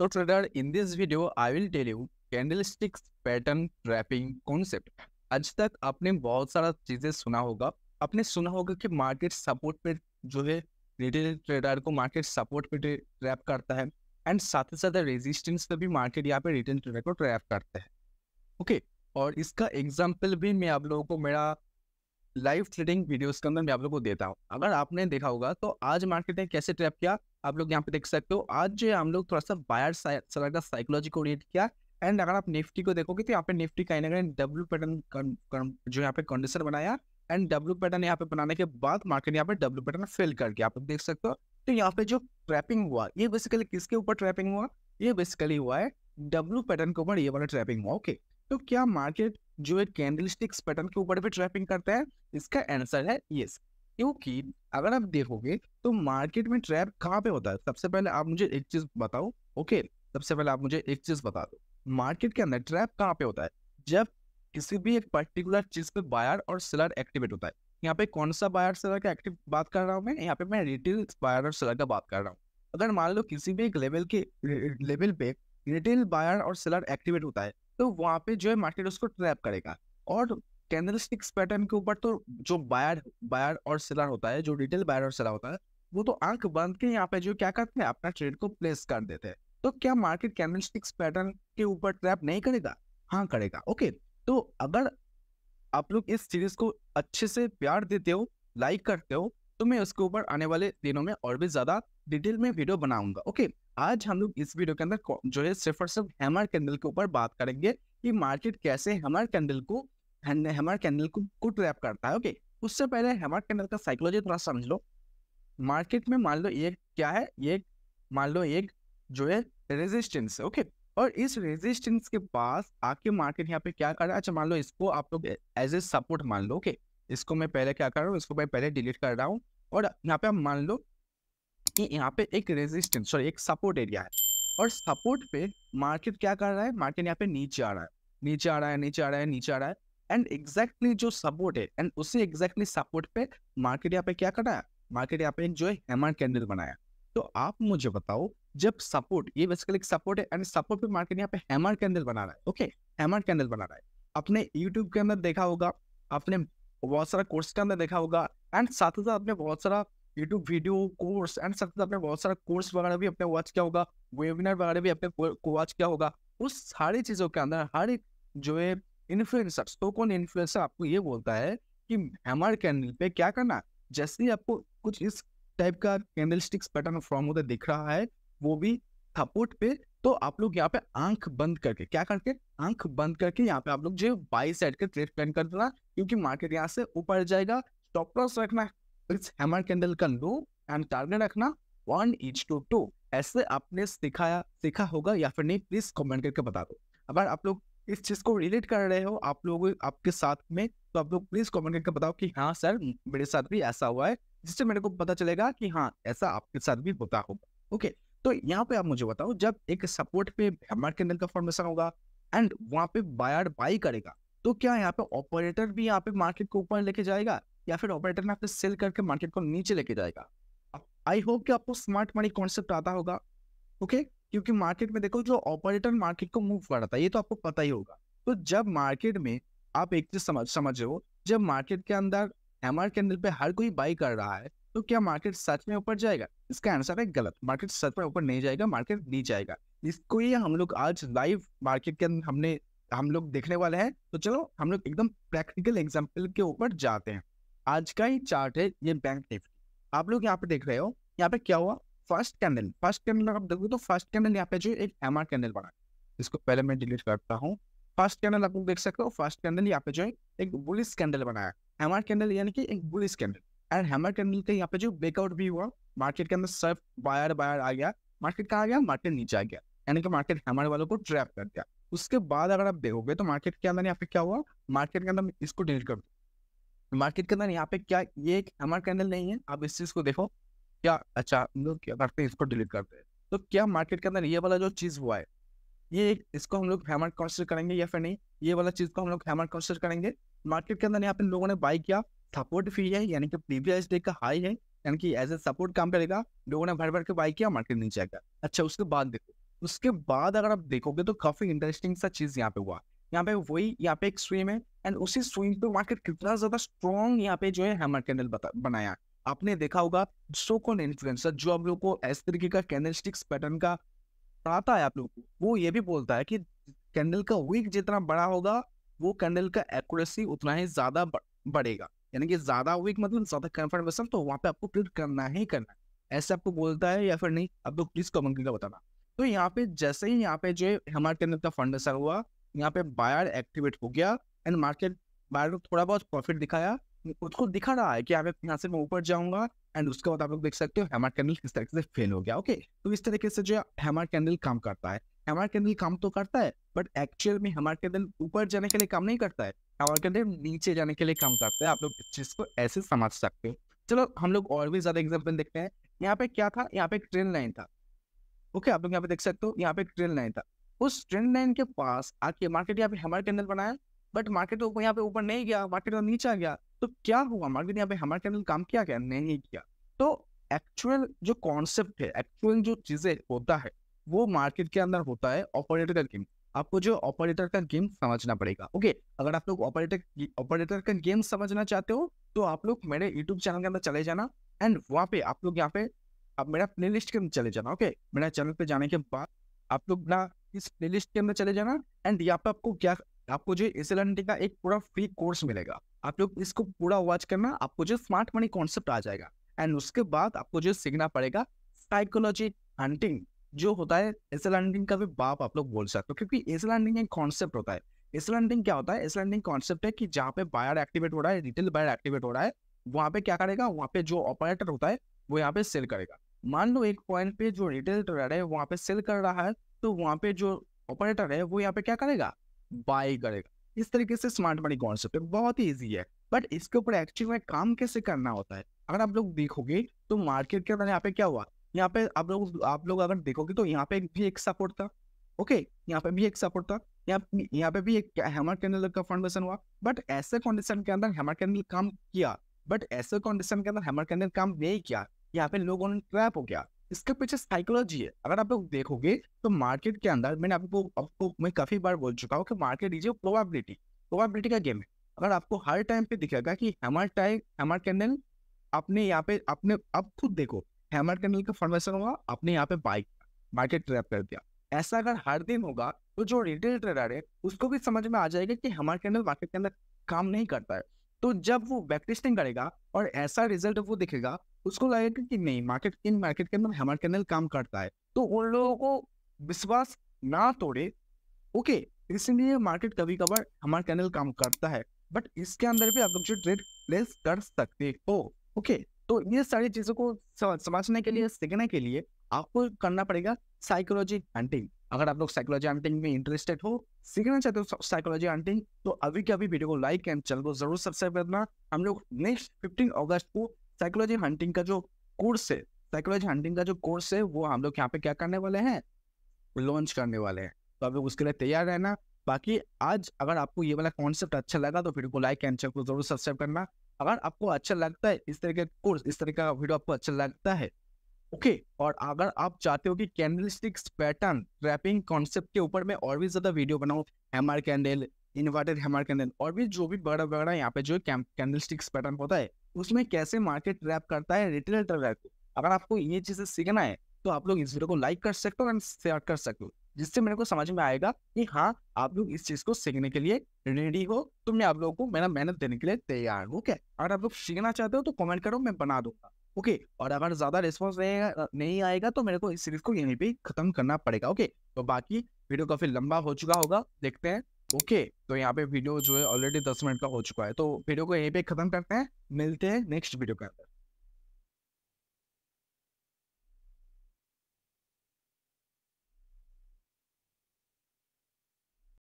So trader, in this video, I will tell you candlesticks pattern trapping concept. आज तक आपने बहुत सारा चीजें सुना होगा आपने सुना होगा कि मार्केट सपोर्ट पे जो है रिटेल ट्रेडर को मार्केट सपोर्ट पे ट्रैप करता है एंड साथ ही साथ रेजिस्टेंस पे भी मार्केट यहाँ पे रिटेल ट्रेडर को ट्रैप करता है ओके okay, और इसका एग्जाम्पल भी मैं आप लोगों को मेरा लाइव ट्रेडिंग वीडियोस के अंदर मैं आप लोगों को देता हूँ अगर आपने देखा होगा तो आज मार्केट ने कैसे ट्रैप किया आप लोग यहाँ पे देख सकते हो आज जो हम लोग थोड़ा सा बायर सेलर का साइकोलॉजी को रेड किया एंड अगर आप निफ्टी को देखोगे तो यहाँ पे निफ्टी कहीं ना कहीं डब्ल्यू पैटर्न जो यहाँ पे कंडीशन बनाया एंड डब्ल्यू पैटर्न यहाँ पे बनाने के बाद मार्केट यहाँ पे डब्ल्यू पैटर्न फेल कर गया आप लोग देख सकते हो तो यहाँ पे जो ट्रैपिंग हुआ ये बेसिकली किसके ऊपर ट्रैपिंग हुआ ये बेसिकली हुआ है डब्ल्यू पैटर्न के ऊपर ये वाला ट्रैपिंग हुआ ओके तो क्या मार्केट जो है कैंडल पैटर्न के ऊपर भी ट्रैपिंग करता है इसका आंसर है यस क्योंकि अगर आप देखोगे तो मार्केट में ट्रैप कहाँ पे होता है सबसे पहले आप मुझे एक चीज बताओ ओके सबसे पहले आप मुझे एक चीज बता दो मार्केट के अंदर ट्रैप कहाँ पे होता है जब किसी भी एक पर्टिकुलर चीज पे बायर और सेलर एक्टिवेट होता है यहाँ पे कौन सा बायर सेलर का एक्टिव बात कर रहा हूँ मैं यहाँ पे मैं रिटेल बायर और सेलर का बात कर रहा हूँ अगर मान लो किसी भी एक लेवल के लेवल पे रिटेल बायर और सेलर एक्टिवेट होता है तो वहाँ पे जो है मार्केट उसको ट्रैप करेगा और कैंडल पैटर्न के ऊपर तो जो बायर बायर और सेलर होता है जो रिटेल बायर और सेलर होता है वो तो आंख बंद के यहाँ पे जो क्या करते हैं अपना ट्रेड को प्लेस कर देते हैं तो क्या मार्केट कैंडल पैटर्न के ऊपर ट्रैप नहीं करेगा हाँ करेगा ओके तो अगर आप लोग इस सीरीज को अच्छे से प्यार देते हो लाइक करते हो तो मैं उसके ऊपर आने वाले दिनों में और भी ज्यादा डिटेल में वीडियो बनाऊंगा ओके आज हम लोग इस वीडियो के अंदर जो है सिर्फ और सिर्फ हैमर कैंडल के ऊपर बात करेंगे कि मार्केट कैसे हैमर कैंडल को અને હમાર કેન્ડલ કોટ રેપ કરતા હૈ ઓકે ઉસસે પહેલે હમાર કેન્ડલ કા સાયકોલોજી થો સમજી લો માર્કેટ મે માન લો યે ક્યા હે યે માન લો એક જોય રે ซิ સ્ટેન્સ ઓકે ઓર ઇસ રે ซิ સ્ટેન્સ કે પાસ આ કે માર્કેટ યહાં પે ક્યા કર રહા હે ચલ માન લો ઇસકો આપ લોગ એઝ અ સપોર્ટ માન લો ઓકે ઇસકો મેં પહેલે ક્યા કર રહા હું ઇસકો મેં પહેલે ડિલીટ કર રહા હું ઓર યહાં પે માન લો કે યહાં પે એક રે ซิ સ્ટેન્સ સોરી એક સપોર્ટ એરિયા હે ઓર સપોર્ટ પે માર્કેટ ક્યા કર રહા હે માર્કેટ યહાં પે નીચે જા રહા હે નીચે આ રહા હે નીચે આ રહા હે નીચે આ રહા હે एंड एग्जैक्टली जो सपोर्ट है एंड उसी एग्जैक्टली सपोर्ट पे मार्केट यहाँ पे क्या करा मार्केट यहाँ पे एक जो है हेमर कैंडल बनाया तो आप मुझे बताओ जब सपोर्ट ये बेसिकली सपोर्ट है एंड सपोर्ट पे मार्केट यहाँ पे हेमर कैंडल बना रहा है ओके हेमर कैंडल बना रहा है अपने यूट्यूब के अंदर देखा होगा अपने बहुत सारा कोर्स के अंदर देखा होगा एंड साथ ही साथ अपने बहुत सारा यूट्यूब वीडियो कोर्स एंड साथ ही आपने बहुत सारा कोर्स वगैरह भी अपने वॉच किया होगा वेबिनार वगैरह भी अपने वॉच किया होगा उस सारी चीज़ों के अंदर हर एक जो है इन्फ्लुएंसर्स तो कौन इन्फ्लुएंसर आपको ये बोलता है कि हैमर कैंडल पे क्या करना जैसे ही आपको कुछ इस टाइप का कैंडल स्टिक्स पैटर्न फॉर्म होता दिख रहा है वो भी थपोट पे तो आप लोग यहाँ पे आंख बंद करके क्या करके आंख बंद करके यहाँ पे आप लोग जो बाई साइड का ट्रेड प्लान कर देना क्योंकि मार्केट यहाँ से ऊपर जाएगा स्टॉप लॉस रखना इट्स हैमर कैंडल का लो एंड टारगेट रखना वन इंच टू टू ऐसे आपने सिखाया सीखा होगा या फिर नहीं प्लीज कमेंट करके बता दो अगर आप लोग इस चीज़ को रिलेट कर रहे हो आप लोग आपके साथ में तो आप लोग प्लीज़ कमेंट करके बताओ कि हाँ सर मेरे साथ भी ऐसा हुआ है जिससे मेरे को पता चलेगा कि हाँ ऐसा आपके साथ भी होता होगा ओके तो यहाँ पे आप मुझे बताओ जब एक सपोर्ट पे हैमर कैंडल का फॉर्मेशन होगा एंड वहाँ पे बायर बाई करेगा तो क्या यहाँ पे ऑपरेटर भी यहाँ पे मार्केट को ऊपर लेके जाएगा या फिर ऑपरेटर ने आपसे सेल करके मार्केट को नीचे लेके जाएगा आई होप कि आपको स्मार्ट मनी कॉन्सेप्ट आता होगा ओके क्योंकि मार्केट में देखो जो ऑपरेटर मार्केट को मूव कर रहा ये तो आपको पता ही होगा तो जब मार्केट में आप एक चीज समझ समझ हो जब मार्केट के अंदर एम कैंडल पे हर कोई बाई कर रहा है तो क्या मार्केट सच में ऊपर जाएगा इसका आंसर है गलत मार्केट सच में ऊपर नहीं जाएगा मार्केट नहीं जाएगा इसको ही हम लोग आज लाइव मार्केट के अंदर हमने हम लोग देखने वाले हैं तो चलो हम लोग एकदम प्रैक्टिकल एग्जाम्पल के ऊपर जाते हैं आज का ही चार्ट है ये बैंक निफ्टी आप लोग यहाँ पे देख रहे हो यहाँ पे क्या हुआ फर्स्ट कैंडल फर्स्ट कैंडल अगर आप देखोगे तो फर्स्ट कैंडल यहाँ पे जो एक एम आर कैंडल बना इसको पहले मैं डिलीट करता हूँ फर्स्ट कैंडल आप लोग देख सकते हो फर्स्ट कैंडल यहाँ पे जो है एक बुलिस कैंडल बनाया हैमर कैंडल यानी कि एक bullish candle and hammer candle के यहाँ पे जो ब्रेकआउट भी हुआ मार्केट के अंदर सब बायर बायर आ गया मार्केट कहाँ आ गया मार्केट नीचे आ गया यानी कि मार्केट हैमर वालों को ट्रैप कर दिया उसके बाद अगर आप देखोगे तो मार्केट के अंदर यहाँ पे क्या हुआ मार्केट के अंदर इसको डिलीट कर दो मार्केट के अंदर यहाँ पे क्या ये एक हैमर कैंडल नहीं है आप इस चीज को देखो क्या अच्छा हम लोग क्या करते हैं इसको डिलीट करते हैं तो क्या मार्केट के अंदर ये वाला जो चीज़ हुआ है ये इसको हम लोग हैमर कंसिडर करेंगे या फिर नहीं ये वाला चीज़ को हम लोग हैमर कंसिडर करेंगे मार्केट के अंदर यहाँ पे लोगों ने बाई किया सपोर्ट फी है यानी कि प्रीवियस डे का हाई है यानी कि एज ए सपोर्ट काम करेगा लोगों ने भर भर के बाई किया मार्केट नीचे आएगा अच्छा उसके बाद देखो उसके बाद अगर आप देखोगे तो काफ़ी इंटरेस्टिंग सा चीज़ यहाँ पे हुआ यहाँ पे वही यहाँ पे एक स्विम है एंड उसी स्विम पे मार्केट कितना ज़्यादा स्ट्रॉन्ग यहाँ पे जो है हैमर कैंडल बनाया आपने देखा होगा सो कॉन इन्फ्लुएंसर जो आप लोग को इस तरीके का कैंडलस्टिक्स पैटर्न का पढ़ाता है आप लोग को वो ये भी बोलता है कि कैंडल का विक जितना बड़ा होगा वो कैंडल का एक्यूरेसी उतना ही ज्यादा बढ़ेगा यानी कि ज्यादा विक मतलब ज्यादा कंफर्मेशन तो वहाँ पे आपको प्रिंट करना ही करना है ऐसे आपको बोलता है या फिर नहीं आप लोग प्लीज कमेंट करके बताना तो यहाँ पे जैसे ही यहाँ पे जो हमारे कैंडल का फंड हुआ यहाँ पे बायर एक्टिवेट हो गया एंड मार्केट बायर थोड़ा बहुत प्रॉफिट दिखाया उसको दिखा रहा है कि आप यहाँ से मैं ऊपर जाऊंगा एंड उसके बाद आप लोग देख सकते हो हेमर कैंडल किस तरीके से फेल हो गया ओके तो इस तरीके से जो है कैंडल काम करता है हेमर कैंडल काम तो करता है बट एक्चुअल में हेमर कैंडल ऊपर जाने के लिए काम नहीं करता है हेमर कैंडल नीचे जाने के लिए काम करता है आप लोग इस चीज को ऐसे समझ सकते हो चलो हम लोग और भी ज्यादा एग्जाम्पल देखते हैं यहाँ पे क्या था यहाँ पे एक ट्रेन लाइन था ओके okay, आप लोग यहाँ पे देख सकते हो यहाँ पे एक ट्रेन लाइन था उस ट्रेन लाइन के पास आके मार्केट यहाँ पे हेमर कैंडल बनाया बट मार्केट यहाँ पे ऊपर नहीं गया मार्केट नीचे आ गया तो क्या हुआ मार्केट यहाँ पे हमारे चैनल काम किया क्या नहीं किया तो एक्चुअल जो कॉन्सेप्ट है एक्चुअल जो चीजें होता है वो मार्केट के अंदर होता है ऑपरेटर का गेम आपको जो ऑपरेटर का गेम समझना पड़ेगा ओके अगर आप लोग ऑपरेटर ऑपरेटर का गेम समझना चाहते हो तो आप लोग मेरे यूट्यूब चैनल के अंदर चले जाना एंड वहाँ पे आप लोग यहाँ पे आप मेरा प्ले लिस्ट के अंदर चले जाना ओके मेरा चैनल पे जाने के बाद आप लोग ना इस प्ले लिस्ट के अंदर चले जाना एंड यहाँ पे आपको क्या आपको जो एस का एक पूरा फ्री कोर्स मिलेगा आप लोग इसको पूरा वॉच करना आपको जो स्मार्ट मनी कॉन्सेप्ट आ जाएगा एंड उसके बाद आपको जो सीखना पड़ेगा साइकोलॉजी हंटिंग जो होता है एसल हंटिंग का भी बाप आप लोग बोल सकते हो क्योंकि एसल हंटिंग एक कॉन्सेप्ट होता है एसल हंटिंग क्या होता है एसल हंटिंग कॉन्सेप्ट है कि जहाँ पे बायर एक्टिवेट हो रहा है रिटेल बायर एक्टिवेट हो रहा है वहाँ पे क्या करेगा वहाँ पे जो ऑपरेटर होता है वो यहाँ पे सेल करेगा मान लो एक पॉइंट पे जो रिटेल ट्रेडर है वहाँ पे सेल कर रहा है तो वहाँ पे जो ऑपरेटर है वो यहाँ पे क्या करेगा बाई करेगा इस तरीके से स्मार्ट मनी कॉन्सेप्ट है बहुत ही ईजी है बट इसके ऊपर एक्चुअली में काम कैसे करना होता है अगर आप लोग देखोगे तो मार्केट के यहाँ पे क्या हुआ यहाँ पे आप लोग आप लोग अगर देखोगे तो यहाँ पे भी एक सपोर्ट था ओके यहाँ पे भी एक सपोर्ट था यहाँ यहाँ पे भी एक हेमर कैंडल का फाउंडेशन हुआ बट ऐसे कंडीशन के अंदर हेमर कैंडल काम किया बट ऐसे कंडीशन के अंदर हेमर कैंडल काम नहीं किया यहाँ पे लोगों ने ट्रैप हो गया इसके पीछे साइकोलॉजी है अगर आप लोग देखोगे तो मार्केट के अंदर मैंने आपको आपको मैं काफी बार बोल चुका हूँ कि मार्केट इज प्रोबेबिलिटी प्रोबेबिलिटी का गेम है अगर आपको हर टाइम पे दिखेगा कि हेमर टाइम हेमर कैंडल अपने यहाँ पे अपने आप खुद देखो हेमर कैंडल का फॉर्मेशन हुआ अपने यहाँ पे बाइक मार्केट ट्रैप कर दिया ऐसा अगर हर दिन होगा तो जो रिटेल ट्रेडर है उसको भी समझ में आ जाएगा कि हेमर कैंडल मार्केट के अंदर काम नहीं करता है तो जब वो बैक करेगा और ऐसा रिजल्ट वो दिखेगा उसको लगेगा कि नहीं मार्केट इन मार्केट के अंदर हमारे कैनल काम करता है तो उन लोगों को विश्वास ना तोड़े ओके इसलिए मार्केट कभी कभार हमारे कैनल काम करता है बट इसके अंदर भी आप जो ट्रेड प्लेस कर सकते हो ओके तो ये सारी चीज़ों को समझने के लिए सीखने के लिए आपको करना पड़ेगा साइकोलॉजी हंटिंग अगर आप लोग साइकोलॉजी हंटिंग में इंटरेस्टेड हो सीखना चाहते हो साइकोलॉजी हंटिंग तो अभी के अभी वीडियो को लाइक एंड चैनल को जरूर सब्सक्राइब करना हम लोग नेक्स्ट फिफ्टीन अगस्त को साइकोलॉजी हंटिंग का जो कोर्स है साइकोलॉजी हंटिंग का जो कोर्स है वो हम लोग यहाँ पे क्या करने वाले हैं लॉन्च करने वाले हैं तो आप लोग उसके लिए तैयार रहना बाकी आज अगर आपको ये वाला कॉन्सेप्ट अच्छा लगा तो वीडियो को लाइक एंड चैनल को जरूर सब्सक्राइब करना अगर आपको अच्छा लगता है इस तरह का कोर्स इस तरह का वीडियो आपको अच्छा लगता है ओके okay, और अगर आप चाहते हो कि कैंडलस्टिक्स पैटर्न रैपिंग कॉन्सेप्ट के ऊपर मैं और भी ज्यादा वीडियो बनाऊँ hammer candle inverted hammer candle और भी जो भी बड़ा बड़ा यहाँ पे जो कैंडलस्टिक्स पैटर्न होता है उसमें कैसे मार्केट ट्रैप करता है रिटेल ट्रैप को अगर आपको ये चीजें सीखना है तो आप लोग इस वीडियो को लाइक कर सकते हो एंड शेयर कर सकते हो जिससे मेरे को समझ में आएगा कि हाँ आप लोग इस चीज को सीखने के लिए रेडी हो तो मैं आप लोगों को मेरा मेहनत देने के लिए तैयार हूँ ओके अगर आप लोग सीखना चाहते हो तो कमेंट करो मैं बना दूंगा ओके और अगर ज्यादा रिस्पॉन्स नहीं नहीं आएगा तो मेरे को इस सीरीज को यहीं पे खत्म करना पड़ेगा ओके तो बाकी वीडियो काफी लंबा हो चुका होगा देखते हैं ओके तो यहाँ पे वीडियो जो है ऑलरेडी दस मिनट का हो चुका है तो वीडियो को यहीं पे खत्म करते हैं मिलते हैं नेक्स्ट वीडियो के अंदर